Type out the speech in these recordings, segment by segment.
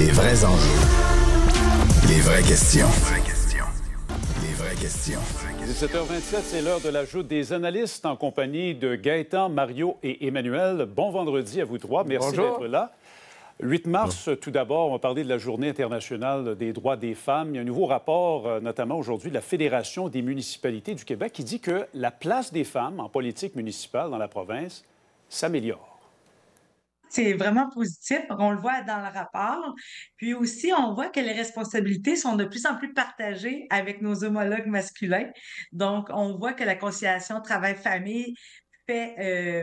Les vrais enjeux. Les vraies questions. Les vraies questions. 17h27, c'est l'heure de l'ajout des analystes en compagnie de Gaëtan, Mario et Emmanuel. Bon vendredi à vous trois. Merci d'être là. 8 mars, tout d'abord, on va parler de la Journée internationale des droits des femmes. Il y a un nouveau rapport, euh, notamment aujourd'hui, de la Fédération des municipalités du Québec qui dit que la place des femmes en politique municipale dans la province s'améliore c'est vraiment positif. On le voit dans le rapport. Puis aussi, on voit que les responsabilités sont de plus en plus partagées avec nos homologues masculins. Donc, on voit que la conciliation travail-famille fait,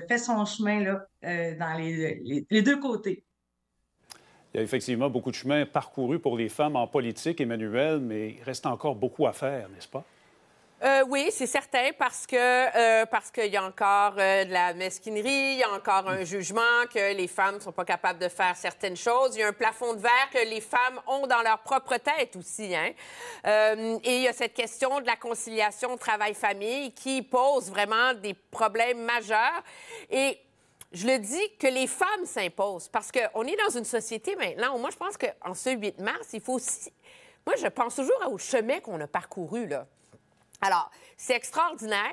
euh, fait son chemin là, euh, dans les, deux côtés. Il y a effectivement beaucoup de chemin parcouru pour les femmes en politique, Emmanuel, mais il reste encore beaucoup à faire, n'est-ce pas? Euh, oui, c'est certain parce que euh, parce qu'il y a encore euh, de la mesquinerie, il y a encore un jugement que les femmes sont pas capables de faire certaines choses. Il y a un plafond de verre que les femmes ont dans leur propre tête aussi, hein. et il y a cette question de la conciliation travail-famille qui pose vraiment des problèmes majeurs. Et je le dis que les femmes s'imposent parce qu'on est dans une société maintenant moi je pense qu'en ce 8 mars, il faut aussi... Moi, je pense toujours au chemin qu'on a parcouru, là. Alors, c'est extraordinaire.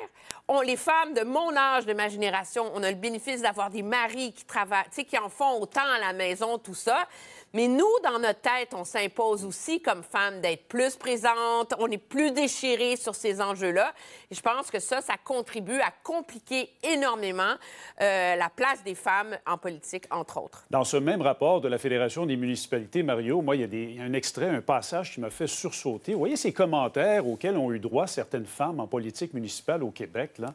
On, les femmes de mon âge, de ma génération, on a le bénéfice d'avoir des maris qui travaillent, qui en font autant à la maison, tout ça. Mais nous, dans notre tête, on s'impose aussi comme femmes d'être plus présentes, on est plus déchirées sur ces enjeux-là. Et je pense que ça, ça contribue à compliquer énormément euh, la place des femmes en politique, entre autres. Dans ce même rapport de la Fédération des municipalités, Mario, moi, il y, y, a un extrait, un passage qui m'a fait sursauter. Vous voyez ces commentaires auxquels ont eu droit certains femme en politique municipale au Québec, là,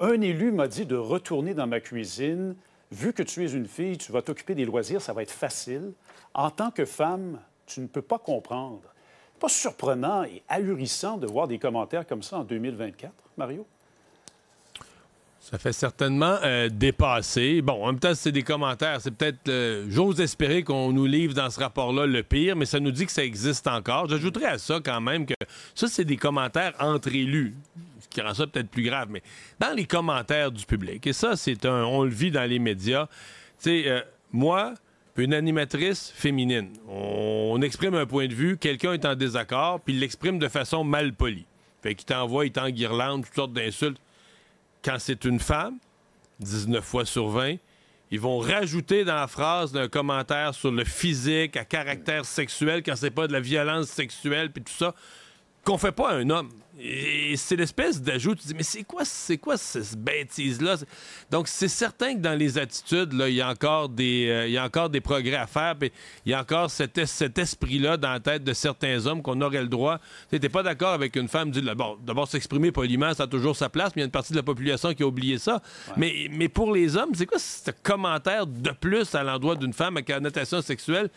un élu m'a dit de retourner dans ma cuisine. Vu que tu es une fille, tu vas t'occuper des loisirs, ça va être facile. En tant que femme, tu ne peux pas comprendre. Pas surprenant et ahurissant de voir des commentaires comme ça en 2024, Mario? Ça fait certainement euh, dépasser. Bon, en même temps, c'est des commentaires. C'est peut-être. Euh, j'ose espérer qu'on nous livre dans ce rapport-là le pire, mais ça nous dit que ça existe encore. J'ajouterais à ça quand même que ça, c'est des commentaires entre élus, ce qui rend ça peut-être plus grave, mais dans les commentaires du public. Et ça, c'est un. On le vit dans les médias. Tu sais, euh, moi, une animatrice féminine, on, exprime un point de vue, quelqu'un est en désaccord, puis il l'exprime de façon mal polie. Fait qu'il t'envoie, il t'enguirlande, toutes sortes d'insultes quand c'est une femme, 19 fois sur 20, ils vont rajouter dans la phrase un commentaire sur le physique, à caractère sexuel, quand c'est pas de la violence sexuelle, puis tout ça qu'on fait pas un homme. Et c'est l'espèce d'ajout, tu dis, mais c'est quoi, c'est quoi cette bêtise-là? Donc, c'est certain que dans les attitudes, là, il, y a encore des, euh, encore des progrès à faire, puis il y a encore cet, cet esprit-là dans la tête de certains hommes qu'on aurait le droit. Tu n'es pas d'accord avec une femme, dis, bon, d'abord s'exprimer poliment, ça a toujours sa place, mais il y a une partie de la population qui a oublié ça. Mais, mais pour les hommes, c'est quoi ce commentaire de plus à l'endroit d'une femme avec la sexuelle?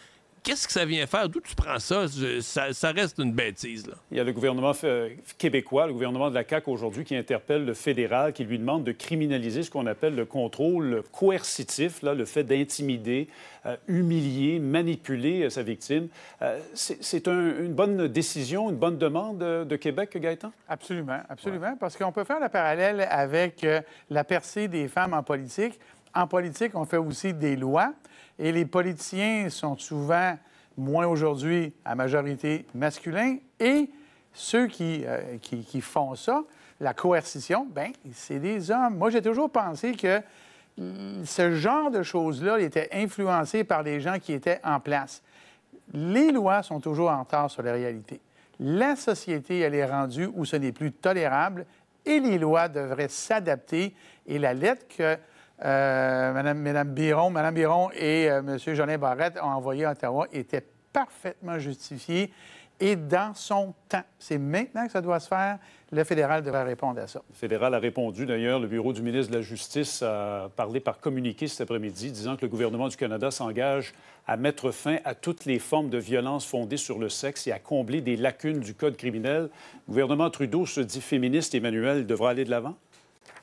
Qu'est-ce que ça vient faire? D'où tu prends ça? ça? reste une bêtise. Il y a le gouvernement euh, québécois, le gouvernement de la CAQ aujourd'hui, qui interpelle le fédéral, qui lui demande de criminaliser ce qu'on appelle le contrôle coercitif, là, le fait d'intimider, euh, humilier, manipuler euh, sa victime. c'est une bonne décision, une bonne demande de Québec, Gaëtan? Absolument, absolument, parce qu'on peut faire la parallèle avec la percée des femmes en politique en politique, on fait aussi des lois et les politiciens sont souvent, moins aujourd'hui, à majorité masculin et ceux qui, euh, qui, font ça, la coercition, ben c'est des hommes. Moi, j'ai toujours pensé que mm, ce genre de choses-là était influencé par les gens qui étaient en place. Les lois sont toujours en retard sur la réalité. La société, elle est rendue où ce n'est plus tolérable et les lois devraient s'adapter. Et la lettre que euh, Madame, Madame, Biron, Madame et euh, Monsieur M. Jolin Barrette ont envoyé à Ottawa était parfaitement justifié et dans son temps. C'est maintenant que ça doit se faire. Le fédéral devrait répondre à ça. Le fédéral a répondu, d'ailleurs. Le bureau du ministre de la Justice a parlé par communiqué cet après-midi, disant que le gouvernement du Canada s'engage à mettre fin à toutes les formes de violence fondées sur le sexe et à combler des lacunes du code criminel. Le gouvernement Trudeau se dit féministe. Emmanuel devra aller de l'avant?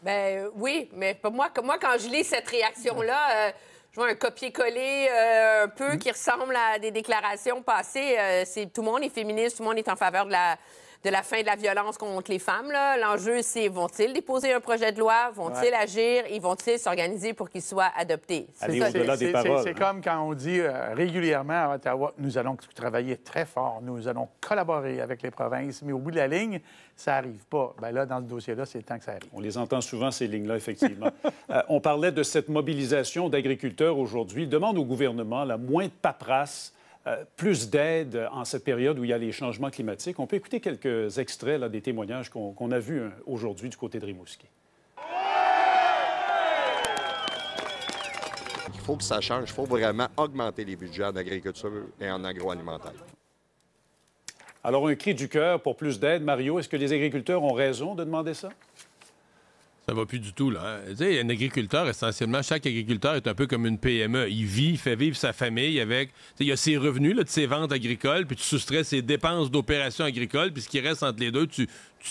Ben euh, oui, mais pour moi, moi quand je lis cette réaction-là, euh, je vois un copier-coller euh, un peu mm. qui ressemble à des déclarations passées. c'est tout le monde est féministe, tout le monde est en faveur de la de la fin de la violence contre les femmes. L'enjeu, c'est vont-ils déposer un projet de loi? Vont-ils agir? Ils vont-ils s'organiser pour qu'il soit adopté? C'est hein. comme quand on dit euh, régulièrement à Ottawa, nous allons travailler très fort, nous allons collaborer avec les provinces, mais au bout de la ligne, ça n'arrive pas. Ben là, dans ce dossier-là, c'est le temps que ça arrive. On les entend souvent, ces lignes-là, effectivement. Euh, on parlait de cette mobilisation d'agriculteurs aujourd'hui. Demande au gouvernement la moindre de paperasse euh, plus d'aide en cette période où il y a les changements climatiques. On peut écouter quelques extraits des témoignages qu'on a vus euh, aujourd'hui du côté de Rimouski. Il faut que ça change. Il faut vraiment augmenter les budgets en agriculture et en agroalimentaire. Alors, un cri du cœur pour plus d'aide. Mario, est-ce que les agriculteurs ont raison de demander ça? ça va plus du tout. Là. Hein. un agriculteur, essentiellement, chaque agriculteur est un peu comme une PME. Il vit, il fait vivre sa famille avec. il y a ses revenus de ses ventes agricoles, puis tu soustrais ses dépenses d'opérations agricoles, puis ce qui reste entre les deux, tu,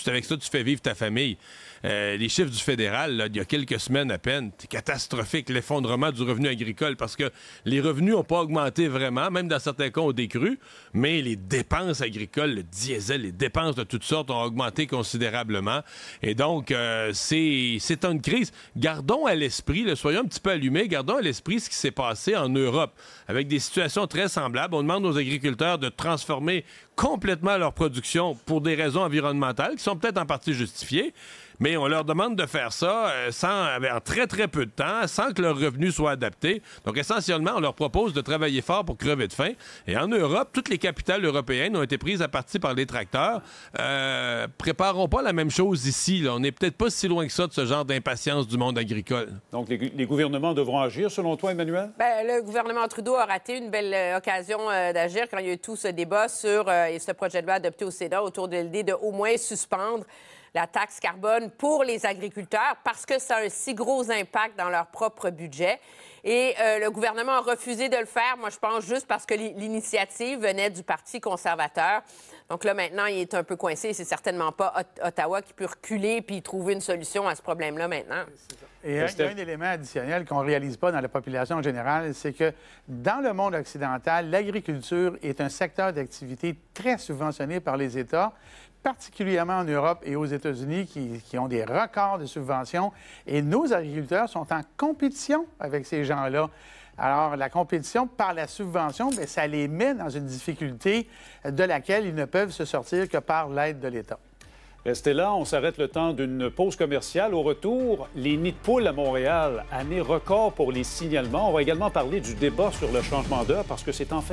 avec ça, tu fais vivre ta famille. Euh, les chiffres du fédéral, il y a quelques semaines à peine, c'est catastrophique, l'effondrement du revenu agricole, parce que les revenus n'ont pas augmenté vraiment, même dans certains cas, ont décru, mais les dépenses agricoles, le diesel, les dépenses de toutes sortes ont augmenté considérablement. Et donc, euh, c'est c'est une crise. Gardons à l'esprit, soyons un petit peu allumés, gardons à l'esprit ce qui s'est passé en Europe avec des situations très semblables. On demande aux agriculteurs de transformer complètement leur production pour des raisons environnementales qui sont peut-être en partie justifiées, mais on leur demande de faire ça euh, sans, en très, très peu de temps, sans que leurs revenus soient adaptés. Donc, essentiellement, on leur propose de travailler fort pour crever de faim. Et en Europe, toutes les capitales européennes ont été prises à partie par les tracteurs. Euh, préparons pas la même chose ici. Là. On n'est peut-être pas si loin que ça de ce genre d'impatience du monde agricole. Donc, les, gouvernements devront agir, selon toi, Emmanuel? Bien, le gouvernement Trudeau a raté une belle euh, occasion euh, d'agir quand il y a eu tout ce débat sur et ce projet de loi adopté au Sénat autour de l'idée de au moins suspendre la taxe carbone pour les agriculteurs parce que ça a un si gros impact dans leur propre budget. Et euh, le gouvernement a refusé de le faire, moi je pense juste parce que l'initiative venait du Parti conservateur. Donc là maintenant, il est un peu coincé. C'est certainement pas Ottawa qui peut reculer puis trouver une solution à ce problème-là maintenant. Et un, un, élément additionnel qu'on réalise pas dans la population générale, c'est que dans le monde occidental, l'agriculture est un secteur d'activité très subventionné par les États particulièrement en Europe et aux États-Unis, qui, ont des records de subventions. Et nos agriculteurs sont en compétition avec ces gens-là. Alors, la compétition par la subvention, ben, ça les met dans une difficulté de laquelle ils ne peuvent se sortir que par l'aide de l'État. Restez là, on s'arrête le temps d'une pause commerciale. Au retour, les nids de poules à Montréal, année record pour les signalements. On va également parler du débat sur le changement d'heure parce que c'est enfin...